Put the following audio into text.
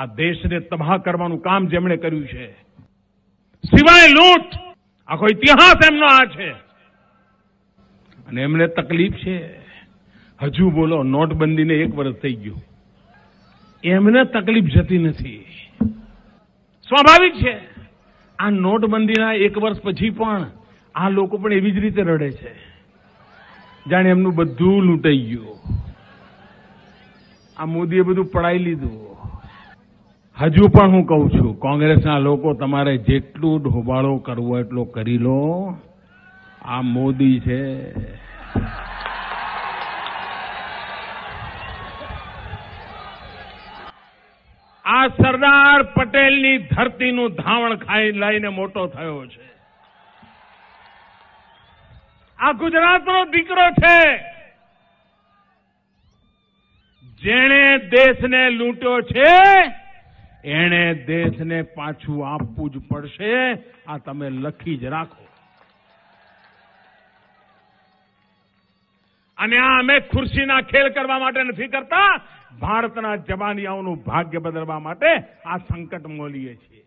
આ દેશને તબાહ કરવાનું કામ જેમણે કર્યું છે સિવાય લૂંટ આખો ઇતિહાસ એમનો આ છે અને એમને તકલીફ છે હજુ બોલો નોટબંધીને એક વર્ષ થઈ ગયું એમને તકલીફ જતી નથી સ્વાભાવિક છે આ નોટબંધીના એક વર્ષ પછી પણ આ લોકો પણ એવી જ રીતે રડે છે જાણે એમનું બધું લૂંટાઈ ગયું આ મોદીએ બધું પડાઈ લીધું હજુ પણ હું કહું છું કોંગ્રેસના લોકો તમારે જેટલું ઢોબાળો કરવો એટલો કરી લો આ મોદી છે આ સરદાર પટેલની ધરતીનું ધાવણ ખાઈ લઈને મોટો થયો છે આ ગુજરાતનો દીકરો છે જેણે દેશને લૂંટ્યો છે દેશને પાછું આપવું જ પડશે આ તમે લખી જ રાખો અને આ અમે ખુરશીના ખેલ કરવા માટે નથી કરતા ભારતના જવાનિયાઓનું ભાગ્ય બદલવા માટે આ સંકટ મોલીએ છીએ